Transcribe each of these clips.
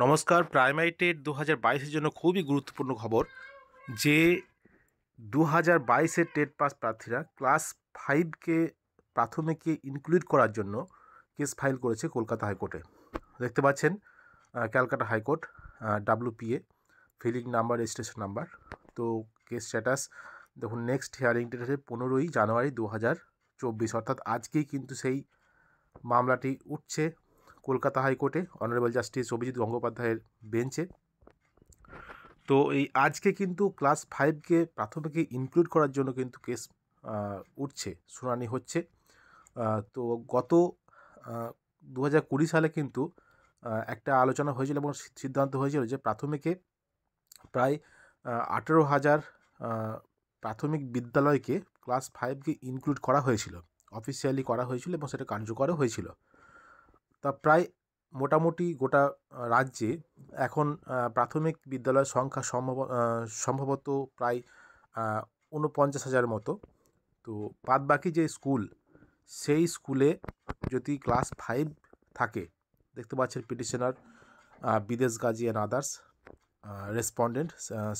নমস্কার primary TET দু হাজার বাইশের জন্য খুবই গুরুত্বপূর্ণ খবর যে দু হাজার বাইশের টেট পাস প্রার্থীরা ক্লাস ফাইভকে প্রাথমিকে ইনক্লুড করার জন্য কেস ফাইল করেছে কলকাতা হাইকোর্টে দেখতে পাচ্ছেন Calcutta high court WPA filing number registration number তো কেস স্ট্যাটাস দেখুন নেক্সট হিয়ারিং ডেট আছে পনেরোই জানুয়ারি দু হাজার চব্বিশ অর্থাৎ আজকেই কিন্তু সেই মামলাটি উঠছে কলকাতা হাইকোর্টে অনারেবল জাস্টিস অভিজিৎ গঙ্গোপাধ্যায়ের বেঞ্চে তো এই আজকে কিন্তু ক্লাস ফাইভকে প্রাথমিকে ইনক্লুড করার জন্য কিন্তু কেস উঠছে শুনানি হচ্ছে তো গত দু সালে কিন্তু একটা আলোচনা হয়েছিল এবং সিদ্ধান্ত হয়েছিল যে প্রাথমিকে প্রায় আঠেরো হাজার প্রাথমিক বিদ্যালয়কে ক্লাস ফাইভকে ইনক্লুড করা হয়েছিল অফিসিয়ালি করা হয়েছিল এবং সেটা কার্যকরও হয়েছিল তা প্রায় মোটামুটি গোটা রাজ্যে এখন প্রাথমিক বিদ্যালয়ের সংখ্যা সম্ভব সম্ভবত প্রায় উনপঞ্চাশ হাজার মতো তো বাদ বাকি যে স্কুল সেই স্কুলে যদি ক্লাস ফাইভ থাকে দেখতে পাচ্ছেন petitioner Bidesh Gazi and others respondent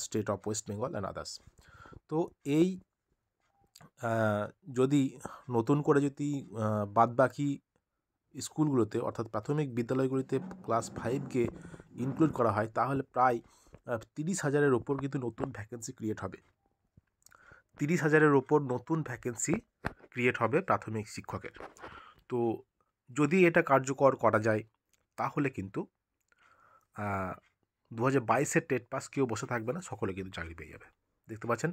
state of West Bengal and others তো এই যদি নতুন করে যদি বাদবাকি স্কুলগুলোতে অর্থাৎ প্রাথমিক বিদ্যালয়গুলিতে ক্লাস ফাইভকে ইনক্লুড করা হয় তাহলে প্রায় তিরিশ হাজারের ওপর কিন্তু নতুন ভ্যাকেন্সি ক্রিয়েট হবে তিরিশ হাজারের ওপর নতুন ভ্যাকেন্সি ক্রিয়েট হবে প্রাথমিক শিক্ষকের তো যদি এটা কার্যকর করা যায় তাহলে কিন্তু দু হাজার বাইশের টেট পাস কেউ বসে থাকবে না সকলে কিন্তু চাকরি পেয়ে যাবে দেখতে পাচ্ছেন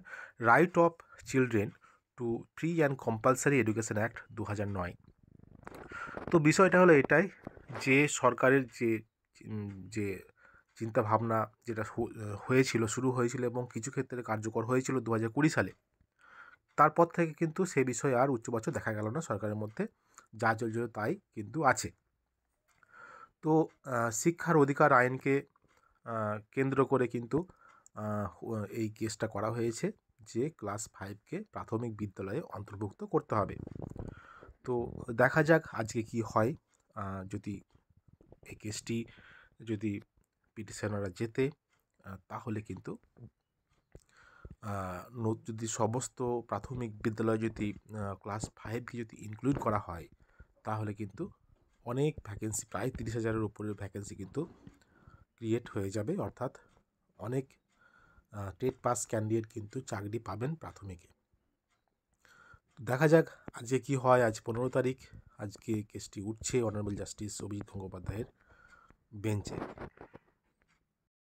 right of children to free and compulsory education act দু হাজার নয় তো বিষয়টা হলো এটাই যে সরকারের যে যে চিন্তা ভাবনা যেটা হয়েছিল শুরু হয়েছিল এবং কিছু ক্ষেত্রে কার্যকর হয়েছিল দু হাজার কুড়ি সালে তারপর থেকে কিন্তু সে বিষয়ে আর উচ্চবাচ্য দেখা গেল না সরকারের মধ্যে যা চলছিল তাই কিন্তু আছে তো শিক্ষার অধিকার আইনকে কেন্দ্র করে কিন্তু এই কেসটা করা হয়েছে যে ক্লাস ফাইভকে প্রাথমিক বিদ্যালয়ে অন্তর্ভুক্ত করতে হবে তো দেখা যাক আজকে কি হয় যদি এই কেসটি যদি পিটিশনাররা জেতে তাহলে কিন্তু যদি সমস্ত প্রাথমিক বিদ্যালয় যদি ক্লাস ফাইভকে যদি ইনক্লুড করা হয় তাহলে কিন্তু অনেক ভ্যাকেন্সি প্রায় তিরিশ হাজারের উপরের ভ্যাকেন্সি কিন্তু ক্রিয়েট হয়ে যাবে অর্থাৎ অনেক টেট পাস ক্যান্ডিডেট কিন্তু চাকরি পাবেন প্রাথমিকে দেখা যাক আজকে কি হয় আজ পনেরো তারিখ আজকে কেসটি উঠছে অনারেবল জাস্টিস অভিজিৎ গঙ্গোপাধ্যায়ের বেঞ্চে